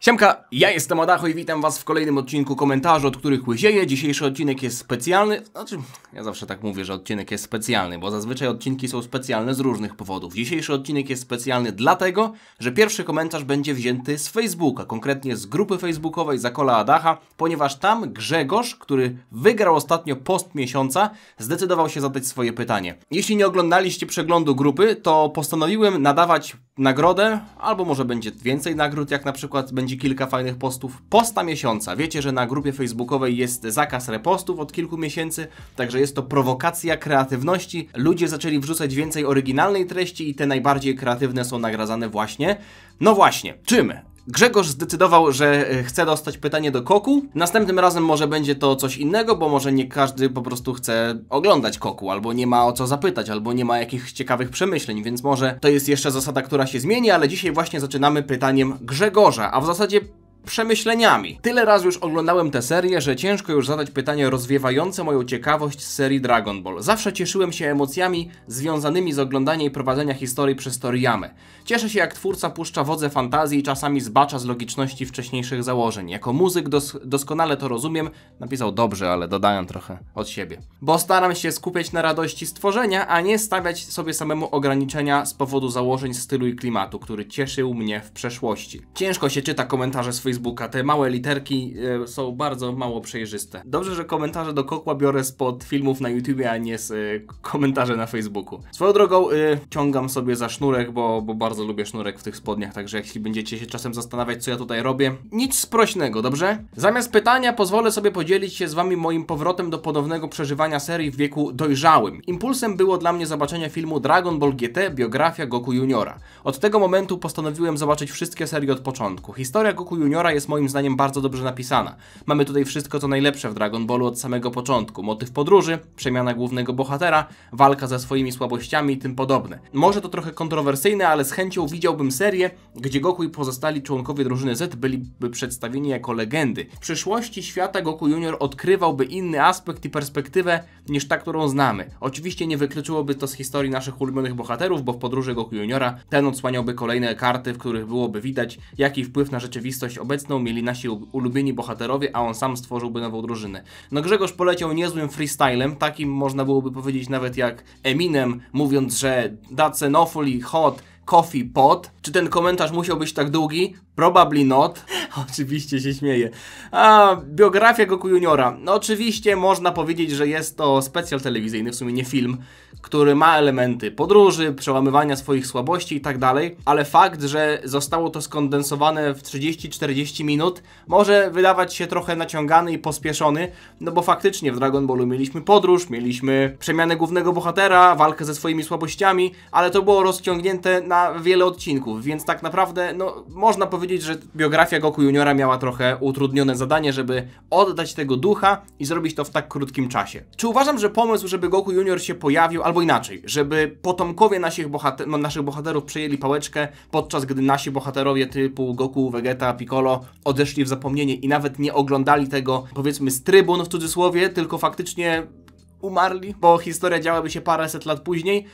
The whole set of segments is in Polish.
Siemka, ja jestem Adacho i witam was w kolejnym odcinku komentarzy, od których łysieje. Dzisiejszy odcinek jest specjalny, znaczy ja zawsze tak mówię, że odcinek jest specjalny, bo zazwyczaj odcinki są specjalne z różnych powodów. Dzisiejszy odcinek jest specjalny dlatego, że pierwszy komentarz będzie wzięty z Facebooka, konkretnie z grupy facebookowej Zakola Adacha, ponieważ tam Grzegorz, który wygrał ostatnio post miesiąca, zdecydował się zadać swoje pytanie. Jeśli nie oglądaliście przeglądu grupy, to postanowiłem nadawać nagrodę, albo może będzie więcej nagród, jak na przykład będzie będzie kilka fajnych postów. Posta miesiąca. Wiecie, że na grupie facebookowej jest zakaz repostów od kilku miesięcy, także jest to prowokacja kreatywności. Ludzie zaczęli wrzucać więcej oryginalnej treści i te najbardziej kreatywne są nagradzane właśnie. No właśnie, czym? Grzegorz zdecydował, że e, chce dostać pytanie do koku. Następnym razem może będzie to coś innego, bo może nie każdy po prostu chce oglądać koku, albo nie ma o co zapytać, albo nie ma jakichś ciekawych przemyśleń, więc może to jest jeszcze zasada, która się zmieni, ale dzisiaj właśnie zaczynamy pytaniem Grzegorza, a w zasadzie przemyśleniami. Tyle razy już oglądałem tę serię, że ciężko już zadać pytanie rozwiewające moją ciekawość z serii Dragon Ball. Zawsze cieszyłem się emocjami związanymi z oglądaniem i prowadzenia historii przez Toriyamę. Cieszę się jak twórca puszcza wodze fantazji i czasami zbacza z logiczności wcześniejszych założeń. Jako muzyk dos doskonale to rozumiem, napisał dobrze, ale dodaję trochę od siebie. Bo staram się skupiać na radości stworzenia, a nie stawiać sobie samemu ograniczenia z powodu założeń stylu i klimatu, który cieszył mnie w przeszłości. Ciężko się czyta komentarze z Facebooka Facebooka. Te małe literki e, są bardzo mało przejrzyste. Dobrze, że komentarze do kokła biorę spod filmów na YouTubie, a nie z e, komentarzy na Facebooku. Swoją drogą y, ciągam sobie za sznurek, bo, bo bardzo lubię sznurek w tych spodniach, także jeśli będziecie się czasem zastanawiać, co ja tutaj robię, nic sprośnego, dobrze? Zamiast pytania pozwolę sobie podzielić się z wami moim powrotem do ponownego przeżywania serii w wieku dojrzałym. Impulsem było dla mnie zobaczenie filmu Dragon Ball GT biografia Goku Juniora. Od tego momentu postanowiłem zobaczyć wszystkie serie od początku. Historia Goku Juniora Juniora jest moim zdaniem bardzo dobrze napisana. Mamy tutaj wszystko co najlepsze w Dragon Ballu od samego początku. Motyw podróży, przemiana głównego bohatera, walka ze swoimi słabościami i tym podobne. Może to trochę kontrowersyjne, ale z chęcią widziałbym serię, gdzie Goku i pozostali członkowie drużyny Z byliby przedstawieni jako legendy. W przyszłości świata Goku Junior odkrywałby inny aspekt i perspektywę niż ta, którą znamy. Oczywiście nie wykluczyłoby to z historii naszych ulubionych bohaterów, bo w podróży Goku Juniora ten odsłaniałby kolejne karty, w których byłoby widać, jaki wpływ na rzeczywistość obecną mieli nasi ulubieni bohaterowie, a on sam stworzyłby nową drużynę. No Grzegorz poleciał niezłym freestylem, takim można byłoby powiedzieć nawet jak Eminem, mówiąc, że Dacenofoli, Hot, Coffee, Pot czy ten komentarz musiał być tak długi? Probably not. Oczywiście się śmieję. A, biografia Goku Juniora. No, oczywiście można powiedzieć, że jest to specjal telewizyjny, w sumie nie film, który ma elementy podróży, przełamywania swoich słabości i tak dalej, ale fakt, że zostało to skondensowane w 30-40 minut, może wydawać się trochę naciągany i pospieszony, no bo faktycznie w Dragon Ballu mieliśmy podróż, mieliśmy przemianę głównego bohatera, walkę ze swoimi słabościami, ale to było rozciągnięte na wiele odcinków, więc tak naprawdę no, można powiedzieć, że biografia Goku Juniora miała trochę utrudnione zadanie, żeby oddać tego ducha i zrobić to w tak krótkim czasie. Czy uważam, że pomysł, żeby Goku Junior się pojawił, albo inaczej, żeby potomkowie naszych, bohater no, naszych bohaterów przejęli pałeczkę, podczas gdy nasi bohaterowie typu Goku, Vegeta, Piccolo odeszli w zapomnienie i nawet nie oglądali tego, powiedzmy, z trybun w cudzysłowie, tylko faktycznie umarli, bo historia działaby się paręset lat później,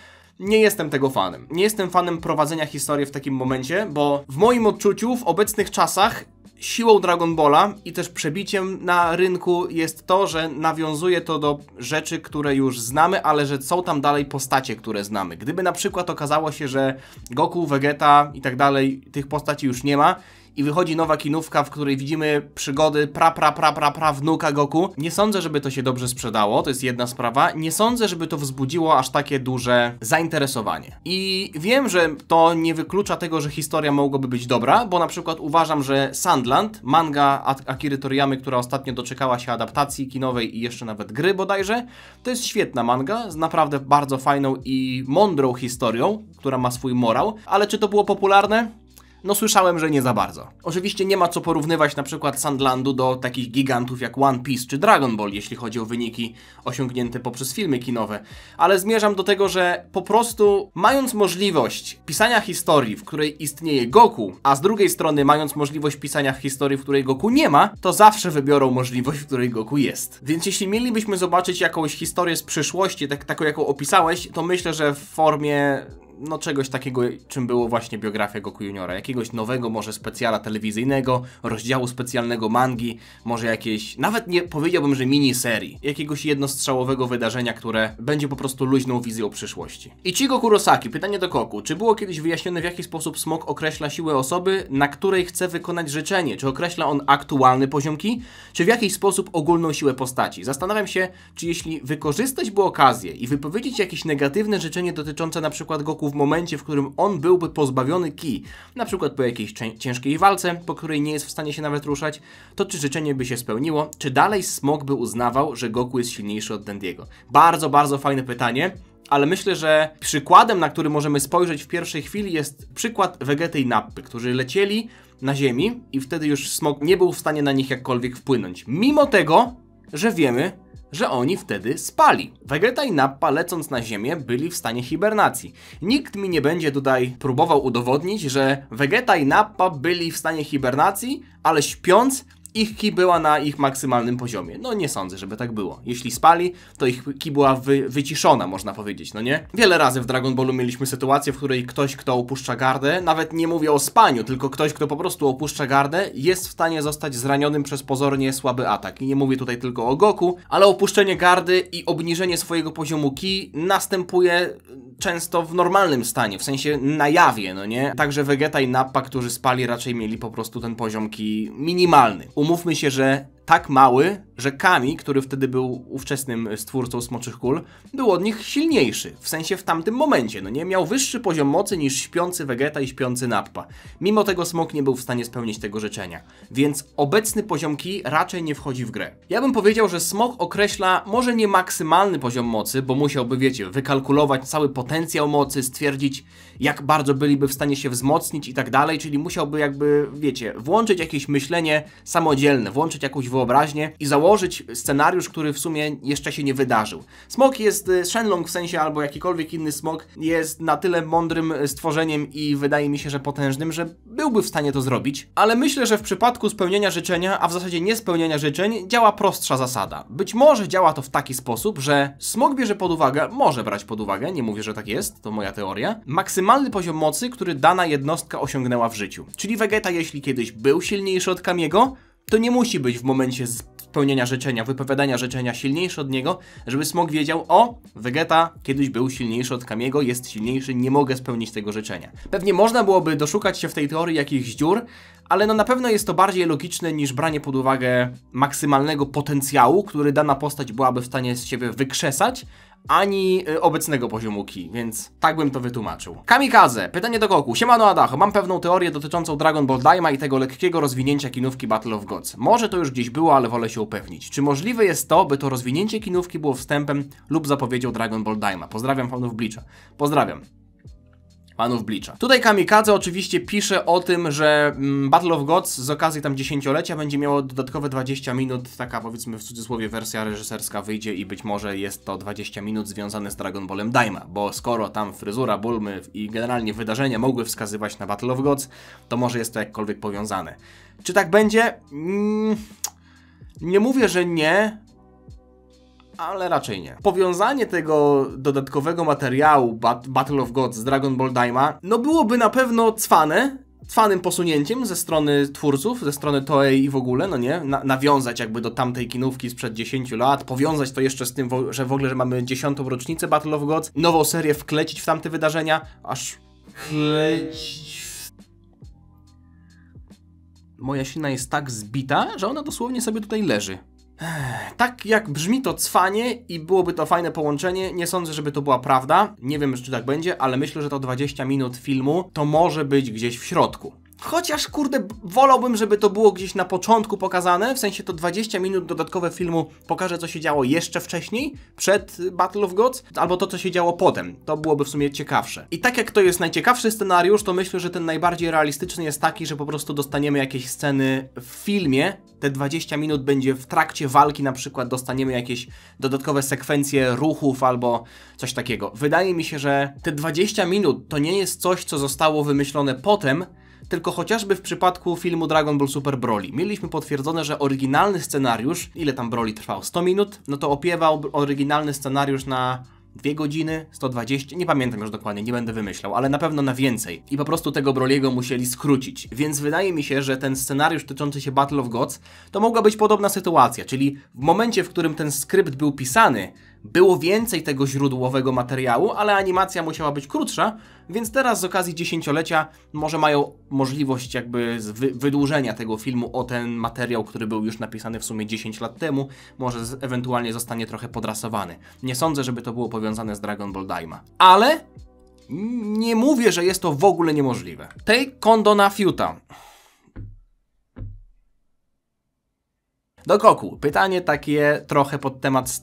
nie jestem tego fanem. Nie jestem fanem prowadzenia historii w takim momencie, bo w moim odczuciu w obecnych czasach siłą Dragon Balla i też przebiciem na rynku jest to, że nawiązuje to do rzeczy, które już znamy, ale że są tam dalej postacie, które znamy. Gdyby na przykład okazało się, że Goku, Vegeta i tak dalej, tych postaci już nie ma i wychodzi nowa kinówka, w której widzimy przygody pra pra pra pra pra wnuka Goku. Nie sądzę, żeby to się dobrze sprzedało, to jest jedna sprawa. Nie sądzę, żeby to wzbudziło aż takie duże zainteresowanie. I wiem, że to nie wyklucza tego, że historia mogłaby być dobra, bo na przykład uważam, że Sandland, manga Akiry Toriyamy, która ostatnio doczekała się adaptacji kinowej i jeszcze nawet gry bodajże, to jest świetna manga z naprawdę bardzo fajną i mądrą historią, która ma swój morał, ale czy to było popularne? No słyszałem, że nie za bardzo. Oczywiście nie ma co porównywać na przykład Sandlandu do takich gigantów jak One Piece czy Dragon Ball, jeśli chodzi o wyniki osiągnięte poprzez filmy kinowe, ale zmierzam do tego, że po prostu mając możliwość pisania historii, w której istnieje Goku, a z drugiej strony mając możliwość pisania historii, w której Goku nie ma, to zawsze wybiorą możliwość, w której Goku jest. Więc jeśli mielibyśmy zobaczyć jakąś historię z przyszłości, tak, taką jaką opisałeś, to myślę, że w formie no czegoś takiego, czym było właśnie biografia Goku Juniora. Jakiegoś nowego może specjala telewizyjnego, rozdziału specjalnego mangi, może jakiejś, nawet nie powiedziałbym, że miniserii. Jakiegoś jednostrzałowego wydarzenia, które będzie po prostu luźną wizją przyszłości. i Ichigo Kurosaki, pytanie do Koku. Czy było kiedyś wyjaśnione w jaki sposób smok określa siłę osoby, na której chce wykonać życzenie? Czy określa on aktualny poziom ki? Czy w jakiś sposób ogólną siłę postaci? Zastanawiam się, czy jeśli wykorzystać by okazję i wypowiedzieć jakieś negatywne życzenie dotyczące na przykład Goku w momencie, w którym on byłby pozbawiony ki, na przykład po jakiejś ciężkiej walce, po której nie jest w stanie się nawet ruszać, to czy życzenie by się spełniło? Czy dalej smog by uznawał, że Goku jest silniejszy od Dendiego? Bardzo, bardzo fajne pytanie ale myślę, że przykładem, na który możemy spojrzeć w pierwszej chwili, jest przykład Vegeta i Nappy, którzy lecieli na Ziemi i wtedy już smog nie był w stanie na nich jakkolwiek wpłynąć. Mimo tego że wiemy, że oni wtedy spali. Vegeta i Nappa lecąc na ziemię byli w stanie hibernacji. Nikt mi nie będzie tutaj próbował udowodnić, że Vegeta i Nappa byli w stanie hibernacji, ale śpiąc ich ki była na ich maksymalnym poziomie. No nie sądzę, żeby tak było. Jeśli spali, to ich ki była wy wyciszona, można powiedzieć, no nie? Wiele razy w Dragon Ballu mieliśmy sytuację, w której ktoś, kto opuszcza gardę, nawet nie mówię o spaniu, tylko ktoś, kto po prostu opuszcza gardę, jest w stanie zostać zranionym przez pozornie słaby atak. I nie mówię tutaj tylko o Goku, ale opuszczenie gardy i obniżenie swojego poziomu ki następuje często w normalnym stanie, w sensie na jawie, no nie? Także Vegeta i Nappa, którzy spali raczej mieli po prostu ten poziom ki minimalny. Umówmy się, że tak mały, że Kami, który wtedy był ówczesnym e, stwórcą Smoczych Kul, był od nich silniejszy, w sensie w tamtym momencie, no nie? Miał wyższy poziom mocy niż śpiący Vegeta i śpiący Nappa. Mimo tego Smok nie był w stanie spełnić tego życzenia, więc obecny poziom Ki raczej nie wchodzi w grę. Ja bym powiedział, że Smok określa może nie maksymalny poziom mocy, bo musiałby, wiecie, wykalkulować cały potencjał mocy, stwierdzić jak bardzo byliby w stanie się wzmocnić i tak dalej, czyli musiałby jakby, wiecie, włączyć jakieś myślenie samodzielne, włączyć jakąś wyobraźnię i założyć scenariusz, który w sumie jeszcze się nie wydarzył. Smok jest, y, Shenlong w sensie, albo jakikolwiek inny smok, jest na tyle mądrym y, stworzeniem i wydaje mi się, że potężnym, że byłby w stanie to zrobić, ale myślę, że w przypadku spełnienia życzenia, a w zasadzie niespełnienia życzeń, działa prostsza zasada. Być może działa to w taki sposób, że smok bierze pod uwagę, może brać pod uwagę, nie mówię, że tak jest, to moja teoria, maksymalny poziom mocy, który dana jednostka osiągnęła w życiu. Czyli Vegeta, jeśli kiedyś był silniejszy od Kamiego, to nie musi być w momencie spełnienia życzenia, wypowiadania życzenia silniejszy od niego, żeby smog wiedział, o, Vegeta kiedyś był silniejszy od Kamiego, jest silniejszy, nie mogę spełnić tego życzenia. Pewnie można byłoby doszukać się w tej teorii jakichś dziur, ale no na pewno jest to bardziej logiczne niż branie pod uwagę maksymalnego potencjału, który dana postać byłaby w stanie z siebie wykrzesać, ani y, obecnego poziomu Ki, więc tak bym to wytłumaczył. Kamikaze, pytanie do Goku. Siemano Adacho, mam pewną teorię dotyczącą Dragon Ball Daima i tego lekkiego rozwinięcia kinówki Battle of Gods. Może to już gdzieś było, ale wolę się upewnić. Czy możliwe jest to, by to rozwinięcie kinówki było wstępem lub zapowiedzią Dragon Ball Daima? Pozdrawiam fanów Bleacha. Pozdrawiam panów Blicza. Tutaj Kamikaze oczywiście pisze o tym, że mm, Battle of Gods z okazji tam dziesięciolecia będzie miało dodatkowe 20 minut, taka powiedzmy w cudzysłowie wersja reżyserska wyjdzie i być może jest to 20 minut związane z Dragon Ballem Daima, bo skoro tam fryzura Bulmy i generalnie wydarzenia mogły wskazywać na Battle of Gods, to może jest to jakkolwiek powiązane. Czy tak będzie? Mm, nie mówię, że nie, ale raczej nie. Powiązanie tego dodatkowego materiału Bat Battle of Gods z Dragon Ball Daima, no byłoby na pewno cwane, cwanym posunięciem ze strony twórców, ze strony Toei i w ogóle, no nie? Na nawiązać jakby do tamtej kinówki sprzed 10 lat, powiązać to jeszcze z tym, że w ogóle, że mamy 10. rocznicę Battle of Gods, nową serię wklecić w tamte wydarzenia, aż... Wklecić... Moja sina jest tak zbita, że ona dosłownie sobie tutaj leży. Tak jak brzmi to cwanie i byłoby to fajne połączenie, nie sądzę, żeby to była prawda. Nie wiem, czy tak będzie, ale myślę, że to 20 minut filmu to może być gdzieś w środku. Chociaż kurde, wolałbym, żeby to było gdzieś na początku pokazane, w sensie to 20 minut dodatkowe filmu pokaże, co się działo jeszcze wcześniej, przed Battle of Gods, albo to, co się działo potem. To byłoby w sumie ciekawsze. I tak jak to jest najciekawszy scenariusz, to myślę, że ten najbardziej realistyczny jest taki, że po prostu dostaniemy jakieś sceny w filmie, te 20 minut będzie w trakcie walki, na przykład dostaniemy jakieś dodatkowe sekwencje ruchów albo coś takiego. Wydaje mi się, że te 20 minut to nie jest coś, co zostało wymyślone potem, tylko chociażby w przypadku filmu Dragon Ball Super Broly. Mieliśmy potwierdzone, że oryginalny scenariusz, ile tam Broly trwał? 100 minut? No to opiewał oryginalny scenariusz na 2 godziny, 120, nie pamiętam już dokładnie, nie będę wymyślał, ale na pewno na więcej. I po prostu tego Broliego musieli skrócić. Więc wydaje mi się, że ten scenariusz dotyczący się Battle of Gods to mogła być podobna sytuacja, czyli w momencie, w którym ten skrypt był pisany, było więcej tego źródłowego materiału, ale animacja musiała być krótsza, więc teraz z okazji dziesięciolecia może mają możliwość jakby wydłużenia tego filmu o ten materiał, który był już napisany w sumie 10 lat temu, może ewentualnie zostanie trochę podrasowany. Nie sądzę, żeby to było powiązane z Dragon Ball Daima. Ale nie mówię, że jest to w ogóle niemożliwe. Tej Kondo Futa. Do koku. Pytanie takie trochę pod temat z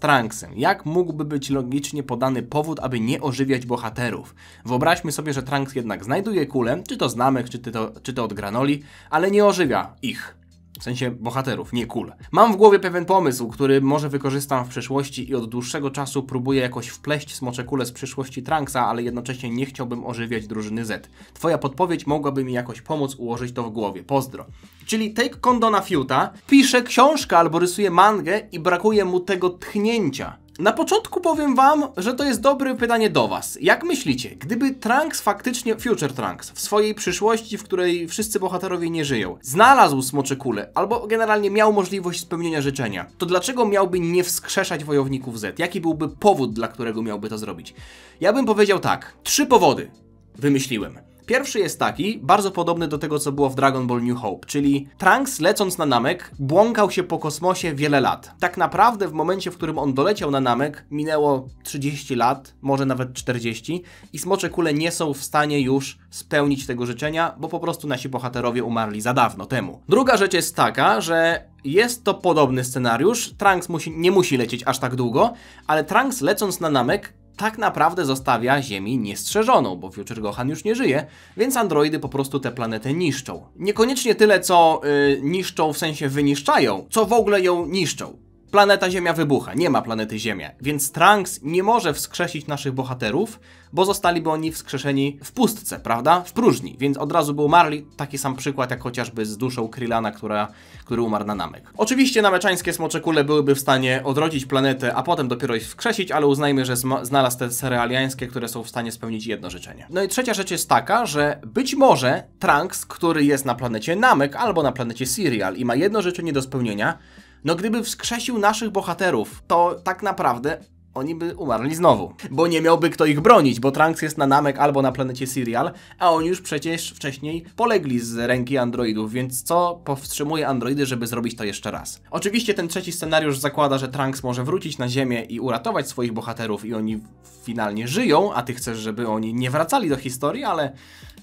Jak mógłby być logicznie podany powód, aby nie ożywiać bohaterów? Wyobraźmy sobie, że Trunks jednak znajduje kulę, czy to z czy to, czy to od granoli, ale nie ożywia ich w sensie bohaterów, nie kul. Mam w głowie pewien pomysł, który może wykorzystam w przyszłości i od dłuższego czasu próbuję jakoś wpleść smocze kule z przyszłości Trunksa, ale jednocześnie nie chciałbym ożywiać drużyny Z. Twoja podpowiedź mogłaby mi jakoś pomóc ułożyć to w głowie. Pozdro. Czyli take Condona Fiuta pisze książkę albo rysuje mangę i brakuje mu tego tchnięcia. Na początku powiem wam, że to jest dobre pytanie do was. Jak myślicie, gdyby Trunks faktycznie, Future Trunks, w swojej przyszłości, w której wszyscy bohaterowie nie żyją, znalazł smocze kule, albo generalnie miał możliwość spełnienia życzenia, to dlaczego miałby nie wskrzeszać wojowników Z? Jaki byłby powód, dla którego miałby to zrobić? Ja bym powiedział tak, trzy powody wymyśliłem. Pierwszy jest taki, bardzo podobny do tego, co było w Dragon Ball New Hope, czyli Trunks lecąc na Namek błąkał się po kosmosie wiele lat. Tak naprawdę w momencie, w którym on doleciał na Namek, minęło 30 lat, może nawet 40 i Smocze Kule nie są w stanie już spełnić tego życzenia, bo po prostu nasi bohaterowie umarli za dawno temu. Druga rzecz jest taka, że jest to podobny scenariusz. Trunks musi, nie musi lecieć aż tak długo, ale Trunks lecąc na Namek tak naprawdę zostawia Ziemię niestrzeżoną, bo Future Gohan już nie żyje, więc androidy po prostu tę planetę niszczą. Niekoniecznie tyle, co yy, niszczą w sensie wyniszczają, co w ogóle ją niszczą planeta Ziemia wybucha, nie ma planety Ziemia, więc Trunks nie może wskrzesić naszych bohaterów, bo zostaliby oni wskrzeszeni w pustce, prawda? W próżni, więc od razu by umarli. Taki sam przykład jak chociażby z duszą Krillana, która, który umarł na Namek. Oczywiście nameczańskie smoczekule byłyby w stanie odrodzić planetę, a potem dopiero ich wskrzesić, ale uznajmy, że znalazł te serialiańskie, które są w stanie spełnić jedno życzenie. No i trzecia rzecz jest taka, że być może Trunks, który jest na planecie Namek albo na planecie Serial i ma jedno życzenie do spełnienia, no gdyby wskrzesił naszych bohaterów, to tak naprawdę oni by umarli znowu. Bo nie miałby kto ich bronić, bo Trunks jest na Namek albo na planecie Serial, a oni już przecież wcześniej polegli z ręki androidów, więc co powstrzymuje androidy, żeby zrobić to jeszcze raz? Oczywiście ten trzeci scenariusz zakłada, że Trunks może wrócić na Ziemię i uratować swoich bohaterów i oni finalnie żyją, a ty chcesz, żeby oni nie wracali do historii, ale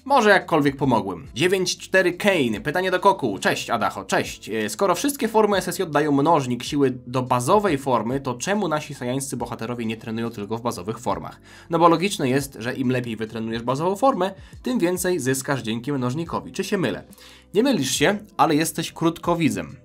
może jakkolwiek pomogłem. 94 Kane. Pytanie do Koku. Cześć Adacho, cześć. E, skoro wszystkie formy SSJ dają mnożnik siły do bazowej formy, to czemu nasi sajańscy bohaterowie nie trenują tylko w bazowych formach? No bo logiczne jest, że im lepiej wytrenujesz bazową formę, tym więcej zyskasz dzięki mnożnikowi. Czy się mylę? Nie mylisz się, ale jesteś krótkowidzem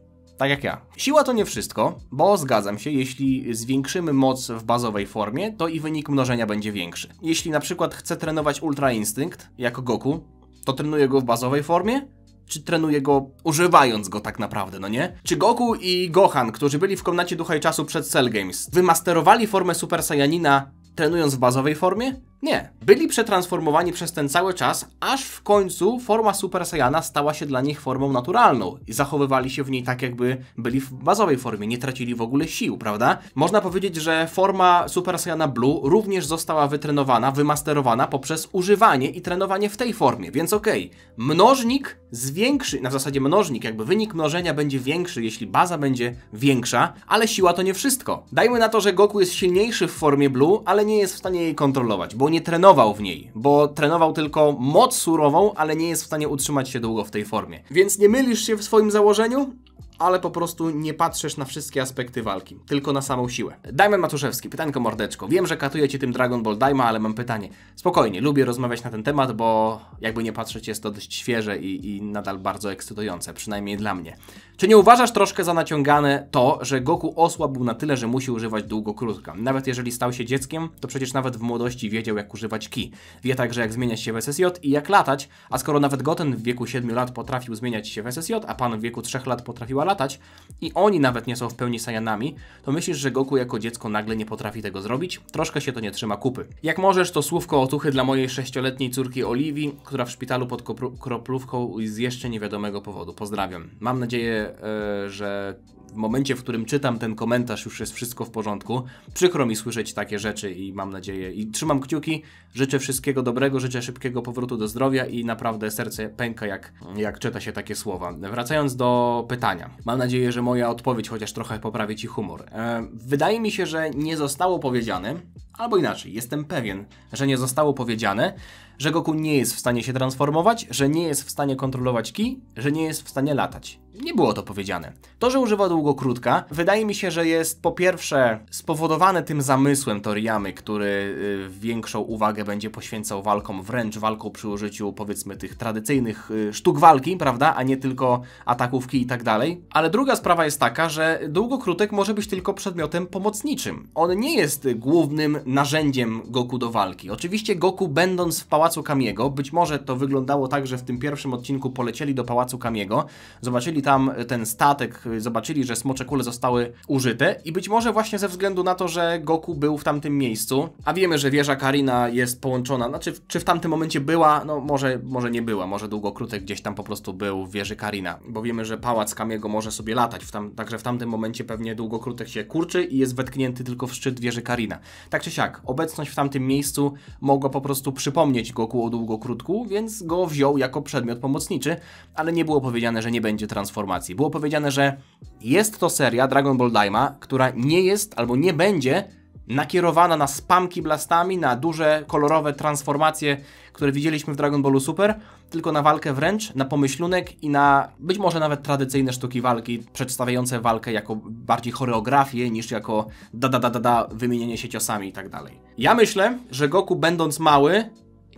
tak jak ja. Siła to nie wszystko, bo zgadzam się, jeśli zwiększymy moc w bazowej formie, to i wynik mnożenia będzie większy. Jeśli na przykład chcę trenować Ultra Instinct, jako Goku, to trenuję go w bazowej formie, czy trenuję go używając go tak naprawdę, no nie? Czy Goku i Gohan, którzy byli w komnacie Ducha Czasu przed Cell Games, wymasterowali formę Super Saiyanina trenując w bazowej formie? Nie, byli przetransformowani przez ten cały czas, aż w końcu forma Super Saiyana stała się dla nich formą naturalną i zachowywali się w niej tak, jakby byli w bazowej formie, nie tracili w ogóle sił, prawda? Można powiedzieć, że forma Super Saiyana Blue również została wytrenowana, wymasterowana poprzez używanie i trenowanie w tej formie, więc okej, okay, mnożnik zwiększy, na zasadzie mnożnik, jakby wynik mnożenia będzie większy, jeśli baza będzie większa, ale siła to nie wszystko. Dajmy na to, że Goku jest silniejszy w formie Blue, ale nie jest w stanie jej kontrolować, bo nie trenował w niej, bo trenował tylko moc surową, ale nie jest w stanie utrzymać się długo w tej formie. Więc nie mylisz się w swoim założeniu, ale po prostu nie patrzysz na wszystkie aspekty walki, tylko na samą siłę. Dajmy Matuszewski, pytanko mordeczko. Wiem, że katuje ci tym Dragon Ball Daima, ale mam pytanie. Spokojnie, lubię rozmawiać na ten temat, bo jakby nie patrzeć jest to dość świeże i, i nadal bardzo ekscytujące, przynajmniej dla mnie. Czy nie uważasz troszkę za naciągane to, że Goku osłabł na tyle, że musi używać długokrótka? Nawet jeżeli stał się dzieckiem, to przecież nawet w młodości wiedział jak używać ki. Wie także jak zmieniać się w SSJ i jak latać, a skoro nawet Goten w wieku 7 lat potrafił zmieniać się w SSJ, a Pan w wieku 3 lat potrafiła latać i oni nawet nie są w pełni Saiyanami, to myślisz, że Goku jako dziecko nagle nie potrafi tego zrobić? Troszkę się to nie trzyma kupy. Jak możesz, to słówko otuchy dla mojej 6-letniej córki Oliwii, która w szpitalu pod kroplówką z jeszcze niewiadomego powodu. Pozdrawiam. Mam nadzieję, E, że w momencie, w którym czytam ten komentarz, już jest wszystko w porządku. Przykro mi słyszeć takie rzeczy i mam nadzieję, i trzymam kciuki. Życzę wszystkiego dobrego, życzę szybkiego powrotu do zdrowia i naprawdę serce pęka, jak, jak czyta się takie słowa. Wracając do pytania. Mam nadzieję, że moja odpowiedź chociaż trochę poprawi Ci humor. E, wydaje mi się, że nie zostało powiedziane, albo inaczej, jestem pewien, że nie zostało powiedziane, że Goku nie jest w stanie się transformować, że nie jest w stanie kontrolować ki, że nie jest w stanie latać. Nie było to powiedziane. To, że używa długo-krótka, wydaje mi się, że jest po pierwsze spowodowane tym zamysłem Toriyamy, który y, większą uwagę będzie poświęcał walkom, wręcz walką przy użyciu powiedzmy tych tradycyjnych y, sztuk walki, prawda, a nie tylko atakówki i tak dalej. Ale druga sprawa jest taka, że długokrótek może być tylko przedmiotem pomocniczym. On nie jest głównym narzędziem Goku do walki. Oczywiście Goku będąc w Pałacu Kamiego, być może to wyglądało tak, że w tym pierwszym odcinku polecieli do Pałacu Kamiego, zobaczyli tam ten statek, y, zobaczyli, że smocze kule zostały użyte i być może właśnie ze względu na to, że Goku był w tamtym miejscu, a wiemy, że wieża Karina jest połączona, znaczy czy w tamtym momencie była, no może, może nie była, może Długokrutek gdzieś tam po prostu był w wieży Karina, bo wiemy, że pałac Kamiego może sobie latać, w tam, także w tamtym momencie pewnie Długokrutek się kurczy i jest wetknięty tylko w szczyt wieży Karina. Tak czy siak, obecność w tamtym miejscu mogła po prostu przypomnieć Goku o Długokrótku, więc go wziął jako przedmiot pomocniczy, ale nie było powiedziane, że nie będzie transformacji transformacji. Było powiedziane, że jest to seria Dragon Ball Daima, która nie jest albo nie będzie nakierowana na spamki blastami, na duże, kolorowe transformacje, które widzieliśmy w Dragon Ballu Super, tylko na walkę wręcz, na pomyślunek i na być może nawet tradycyjne sztuki walki, przedstawiające walkę jako bardziej choreografię niż jako da da da da da wymienienie się ciosami i tak dalej. Ja myślę, że Goku będąc mały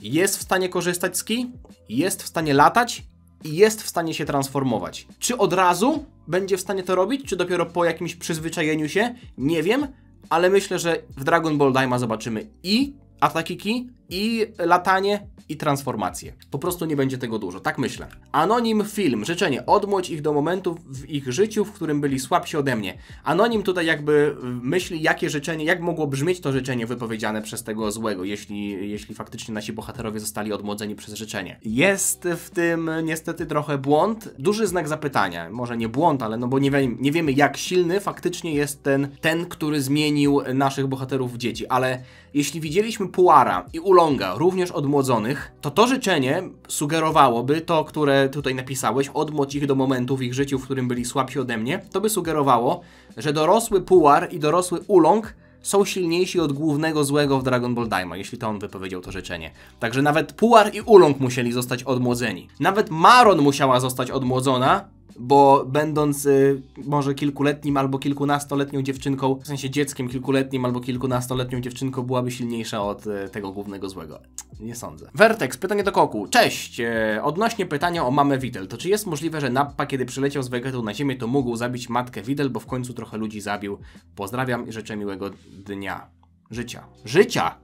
jest w stanie korzystać z ki, jest w stanie latać i jest w stanie się transformować. Czy od razu będzie w stanie to robić, czy dopiero po jakimś przyzwyczajeniu się, nie wiem, ale myślę, że w Dragon Ball Daima zobaczymy i ataki ki, i latanie i transformacje. Po prostu nie będzie tego dużo, tak myślę. Anonim film, życzenie, odmłodź ich do momentu w ich życiu, w którym byli słabsi ode mnie. Anonim tutaj jakby y, myśli, jakie życzenie, jak mogło brzmieć to życzenie wypowiedziane przez tego złego, jeśli, jeśli faktycznie nasi bohaterowie zostali odmłodzeni przez życzenie. Jest w tym niestety trochę błąd, duży znak zapytania, może nie błąd, ale no bo nie, wiem, nie wiemy jak silny faktycznie jest ten, ten, który zmienił naszych bohaterów w dzieci, ale jeśli widzieliśmy Puara i Ul Wulonga, również odmłodzonych, to to życzenie sugerowałoby to, które tutaj napisałeś, odmłodź ich do momentu w ich życiu, w którym byli słabsi ode mnie, to by sugerowało, że dorosły Puar i dorosły Ulong są silniejsi od głównego złego w Dragon Ball Daima, jeśli to on wypowiedział to życzenie. Także nawet Puar i Ulong musieli zostać odmłodzeni. Nawet Maron musiała zostać odmłodzona, bo będąc y, może kilkuletnim albo kilkunastoletnią dziewczynką, w sensie dzieckiem kilkuletnim albo kilkunastoletnią dziewczynką byłaby silniejsza od y, tego głównego złego. Nie sądzę. Vertex, pytanie do Koku. Cześć! E, odnośnie pytania o mamę Widel, to czy jest możliwe, że Nappa, kiedy przyleciał z Vegetą na ziemię, to mógł zabić matkę Widel, bo w końcu trochę ludzi zabił? Pozdrawiam i życzę miłego dnia. Życia. Życia!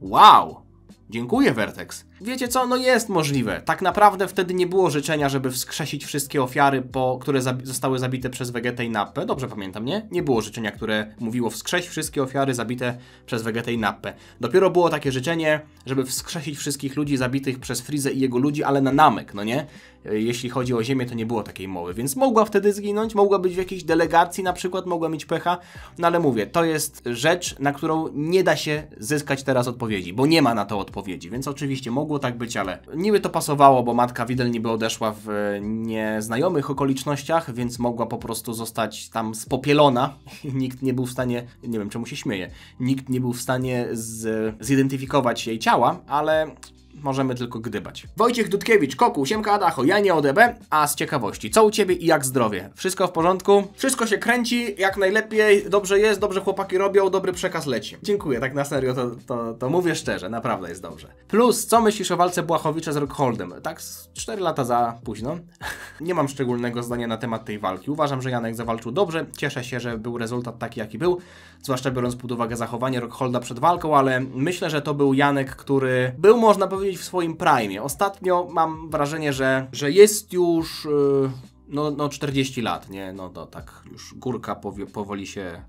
Wow! Dziękuję, Vertex. Wiecie co, no jest możliwe. Tak naprawdę wtedy nie było życzenia, żeby wskrzesić wszystkie ofiary, po, które zabi zostały zabite przez Vegeta i Nappę. Dobrze pamiętam, nie? Nie było życzenia, które mówiło wskrzesić wszystkie ofiary zabite przez Vegeta i Nappę. Dopiero było takie życzenie, żeby wskrzesić wszystkich ludzi zabitych przez Frizę i jego ludzi, ale na namek, no nie? Jeśli chodzi o Ziemię, to nie było takiej mowy, więc mogła wtedy zginąć, mogła być w jakiejś delegacji na przykład, mogła mieć pecha, no ale mówię, to jest rzecz, na którą nie da się zyskać teraz odpowiedzi, bo nie ma na to odpowiedzi odpowiedzi, więc oczywiście mogło tak być, ale niby to pasowało, bo matka Widel niby odeszła w nieznajomych okolicznościach, więc mogła po prostu zostać tam spopielona i nikt nie był w stanie, nie wiem czemu się śmieje, nikt nie był w stanie z, zidentyfikować jej ciała, ale możemy tylko gdybać. Wojciech Dudkiewicz, Koku, Siemka Adacho, ja nie ODB, a z ciekawości, co u Ciebie i jak zdrowie? Wszystko w porządku? Wszystko się kręci, jak najlepiej, dobrze jest, dobrze chłopaki robią, dobry przekaz leci. Dziękuję, tak na serio to, to, to mówię szczerze, naprawdę jest dobrze. Plus, co myślisz o walce Błachowicza z Rockholdem? Tak 4 lata za późno. nie mam szczególnego zdania na temat tej walki. Uważam, że Janek zawalczył dobrze, cieszę się, że był rezultat taki jaki był, zwłaszcza biorąc pod uwagę zachowanie Rockholda przed walką, ale myślę, że to był Janek, który był można powiedzieć powiedzieć, w swoim prime. Ostatnio mam wrażenie, że, że jest już... Yy, no, no 40 lat, nie? No to tak już górka powoli się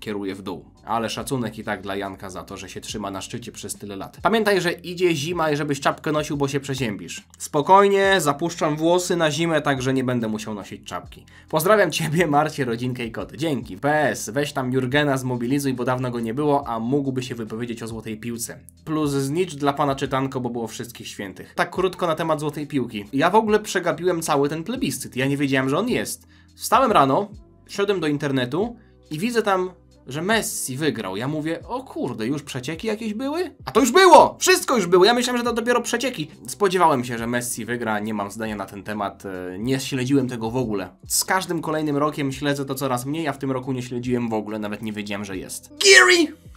kieruje w dół. Ale szacunek i tak dla Janka za to, że się trzyma na szczycie przez tyle lat. Pamiętaj, że idzie zima i żebyś czapkę nosił, bo się przeziębisz. Spokojnie, zapuszczam włosy na zimę, także nie będę musiał nosić czapki. Pozdrawiam Ciebie, Marcie, rodzinkę i koty. Dzięki. PS, weź tam Jurgena zmobilizuj, bo dawno go nie było, a mógłby się wypowiedzieć o złotej piłce. Plus znicz dla Pana czytanko, bo było wszystkich świętych. Tak krótko na temat złotej piłki. Ja w ogóle przegapiłem cały ten plebiscyt, ja nie wiedziałem, że on jest. Wstałem rano, szedłem do internetu i widzę tam że Messi wygrał. Ja mówię, o kurde, już przecieki jakieś były? A to już było! Wszystko już było! Ja myślałem, że to dopiero przecieki. Spodziewałem się, że Messi wygra, nie mam zdania na ten temat, e, nie śledziłem tego w ogóle. Z każdym kolejnym rokiem śledzę to coraz mniej, a w tym roku nie śledziłem w ogóle, nawet nie wiedziałem, że jest. Geary!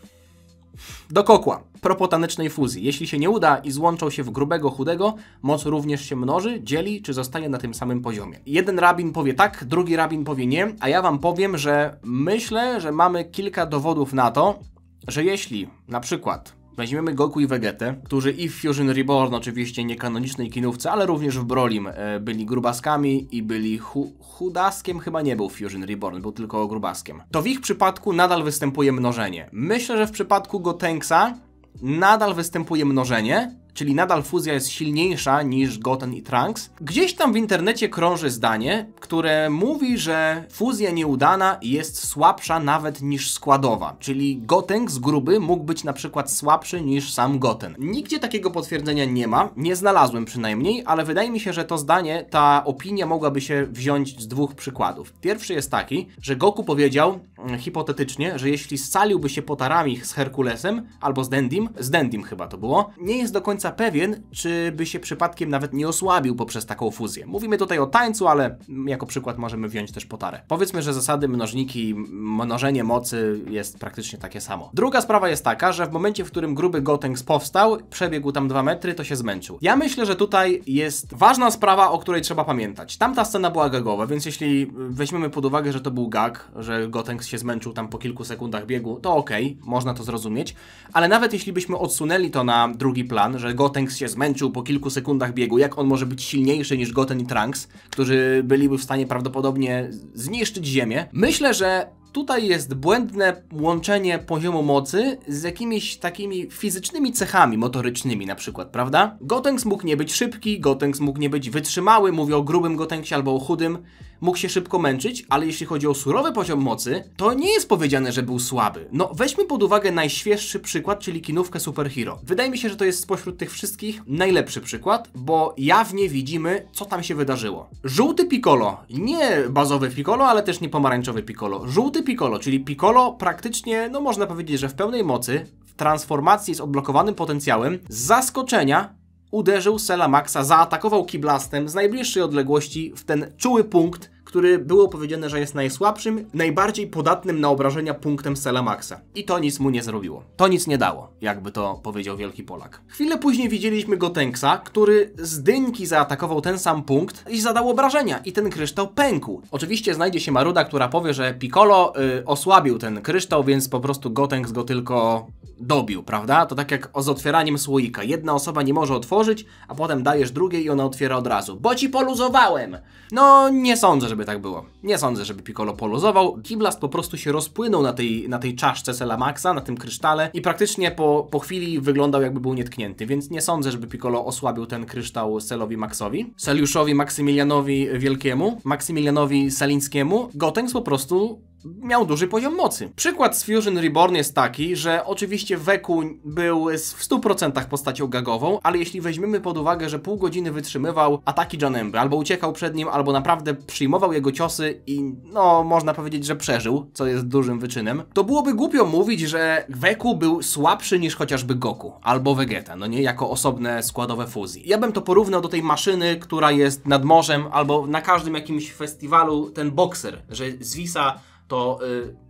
Do kokła, propotanecznej fuzji. Jeśli się nie uda i złączą się w grubego, chudego, moc również się mnoży, dzieli czy zostaje na tym samym poziomie. Jeden rabin powie tak, drugi rabin powie nie, a ja wam powiem, że myślę, że mamy kilka dowodów na to, że jeśli na przykład Weźmiemy Goku i Vegetę, którzy i w Fusion Reborn, oczywiście kanonicznej kinówce, ale również w Brolim e, byli grubaskami i byli hu chudaskiem, chyba nie był Fusion Reborn, był tylko grubaskiem. To w ich przypadku nadal występuje mnożenie. Myślę, że w przypadku Gotenksa nadal występuje mnożenie, czyli nadal fuzja jest silniejsza niż Goten i Trunks. Gdzieś tam w internecie krąży zdanie, które mówi, że fuzja nieudana jest słabsza nawet niż składowa, czyli Goten z gruby mógł być na przykład słabszy niż sam Goten. Nigdzie takiego potwierdzenia nie ma, nie znalazłem przynajmniej, ale wydaje mi się, że to zdanie, ta opinia mogłaby się wziąć z dwóch przykładów. Pierwszy jest taki, że Goku powiedział, mm, hipotetycznie, że jeśli scaliłby się potarami z Herkulesem albo z Dendim, z Dendim chyba to było, nie jest do końca końca pewien, czy by się przypadkiem nawet nie osłabił poprzez taką fuzję. Mówimy tutaj o tańcu, ale jako przykład możemy wziąć też potarę. Powiedzmy, że zasady mnożniki, mnożenie mocy jest praktycznie takie samo. Druga sprawa jest taka, że w momencie, w którym gruby Gotenks powstał, przebiegł tam 2 metry, to się zmęczył. Ja myślę, że tutaj jest ważna sprawa, o której trzeba pamiętać. Tamta scena była gagowa, więc jeśli weźmiemy pod uwagę, że to był gag, że Gotenks się zmęczył tam po kilku sekundach biegu, to okej, okay, można to zrozumieć, ale nawet jeśli byśmy odsunęli to na drugi plan, że że Gotenks się zmęczył po kilku sekundach biegu. Jak on może być silniejszy niż Goten i Trunks, którzy byliby w stanie prawdopodobnie zniszczyć Ziemię? Myślę, że tutaj jest błędne łączenie poziomu mocy z jakimiś takimi fizycznymi cechami motorycznymi na przykład, prawda? Gotenks mógł nie być szybki, Gotenks mógł nie być wytrzymały, mówię o grubym Gotenksie albo o chudym mógł się szybko męczyć, ale jeśli chodzi o surowy poziom mocy, to nie jest powiedziane, że był słaby. No weźmy pod uwagę najświeższy przykład, czyli kinówkę Hero. Wydaje mi się, że to jest spośród tych wszystkich najlepszy przykład, bo jawnie widzimy, co tam się wydarzyło. Żółty Piccolo, nie bazowy Piccolo, ale też nie pomarańczowy Piccolo. Żółty Piccolo, czyli Piccolo praktycznie, no można powiedzieć, że w pełnej mocy, w transformacji z odblokowanym potencjałem, z zaskoczenia uderzył Sela Maxa, zaatakował kiblastem z najbliższej odległości w ten czuły punkt który było powiedziane, że jest najsłabszym, najbardziej podatnym na obrażenia punktem Selamaxa. I to nic mu nie zrobiło. To nic nie dało, jakby to powiedział Wielki Polak. Chwilę później widzieliśmy Gotenksa, który z dynki zaatakował ten sam punkt i zadał obrażenia i ten kryształ pękł. Oczywiście znajdzie się Maruda, która powie, że Piccolo y, osłabił ten kryształ, więc po prostu Gotenks go tylko dobił, prawda? To tak jak z otwieraniem słoika. Jedna osoba nie może otworzyć, a potem dajesz drugiej i ona otwiera od razu. Bo ci poluzowałem! No, nie sądzę, żeby tak było. Nie sądzę, żeby Piccolo poluzował. Giblast po prostu się rozpłynął na tej, na tej czaszce Selamaxa, na tym krysztale i praktycznie po, po chwili wyglądał jakby był nietknięty, więc nie sądzę, żeby Piccolo osłabił ten kryształ Selowi Maxowi, Seliuszowi Maksymilianowi Wielkiemu, Maksymilianowi Salińskiemu. Gotenks po prostu miał duży poziom mocy. Przykład z Fusion Reborn jest taki, że oczywiście Weku był w 100% postacią gagową, ale jeśli weźmiemy pod uwagę, że pół godziny wytrzymywał ataki John Embry, albo uciekał przed nim, albo naprawdę przyjmował jego ciosy i no, można powiedzieć, że przeżył, co jest dużym wyczynem, to byłoby głupio mówić, że Weku był słabszy niż chociażby Goku, albo Vegeta, no nie, jako osobne składowe fuzji. Ja bym to porównał do tej maszyny, która jest nad morzem, albo na każdym jakimś festiwalu ten bokser, że zwisa to y,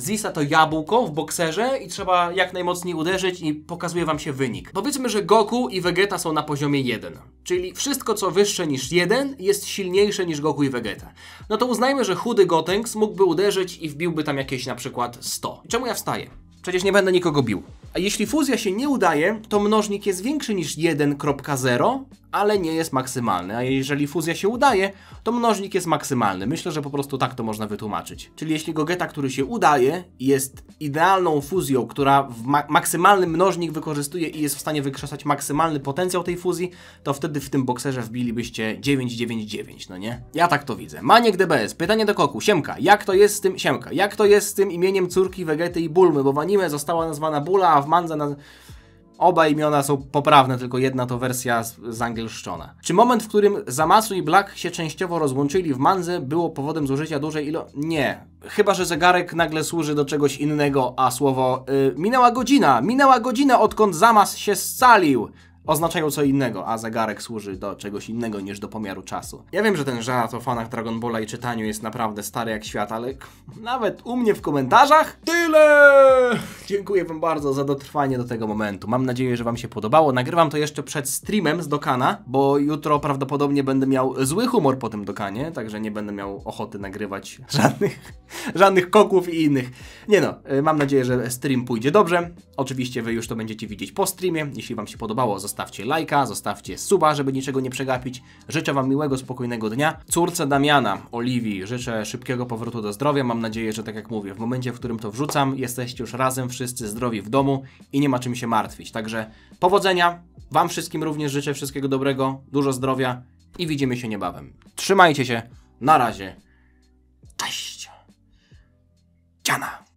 Zisa to jabłko w bokserze i trzeba jak najmocniej uderzyć i pokazuje wam się wynik. Powiedzmy, że Goku i Vegeta są na poziomie 1, czyli wszystko co wyższe niż 1 jest silniejsze niż Goku i Vegeta. No to uznajmy, że chudy Gotenks mógłby uderzyć i wbiłby tam jakieś na przykład 100. Czemu ja wstaję? Przecież nie będę nikogo bił. A jeśli fuzja się nie udaje, to mnożnik jest większy niż 1.0 ale nie jest maksymalny, a jeżeli fuzja się udaje, to mnożnik jest maksymalny. Myślę, że po prostu tak to można wytłumaczyć. Czyli jeśli gogeta, który się udaje, jest idealną fuzją, która ma maksymalny mnożnik wykorzystuje i jest w stanie wykrzesać maksymalny potencjał tej fuzji, to wtedy w tym bokserze wbilibyście 999, no nie? Ja tak to widzę. Maniek DBS, pytanie do Koku. Siemka, jak to jest z tym... Siemka, jak to jest z tym imieniem córki Wegety i Bulmy, bo w anime została nazwana Bula, a w mandze... na... Oba imiona są poprawne, tylko jedna to wersja zangielszczona. Czy moment, w którym Zamasu i Black się częściowo rozłączyli w Manze było powodem zużycia dużej ilo... Nie. Chyba, że zegarek nagle służy do czegoś innego, a słowo y, minęła godzina, minęła godzina odkąd Zamas się scalił oznaczają co innego, a zegarek służy do czegoś innego niż do pomiaru czasu. Ja wiem, że ten żart o fanach Dragon Balla i czytaniu jest naprawdę stary jak świat, ale nawet u mnie w komentarzach tyle! Dziękuję Wam bardzo za dotrwanie do tego momentu. Mam nadzieję, że Wam się podobało. Nagrywam to jeszcze przed streamem z Dokana, bo jutro prawdopodobnie będę miał zły humor po tym Dokanie, także nie będę miał ochoty nagrywać żadnych, żadnych koków i innych. Nie no, y, mam nadzieję, że stream pójdzie dobrze. Oczywiście Wy już to będziecie widzieć po streamie. Jeśli Wam się podobało, zostawcie lajka, zostawcie suba, żeby niczego nie przegapić. Życzę Wam miłego, spokojnego dnia. Córce Damiana, Oliwii, życzę szybkiego powrotu do zdrowia. Mam nadzieję, że tak jak mówię, w momencie, w którym to wrzucam, jesteście już razem wszyscy wszyscy zdrowi w domu i nie ma czym się martwić. Także powodzenia, Wam wszystkim również życzę wszystkiego dobrego, dużo zdrowia i widzimy się niebawem. Trzymajcie się, na razie. Cześć! Ciana!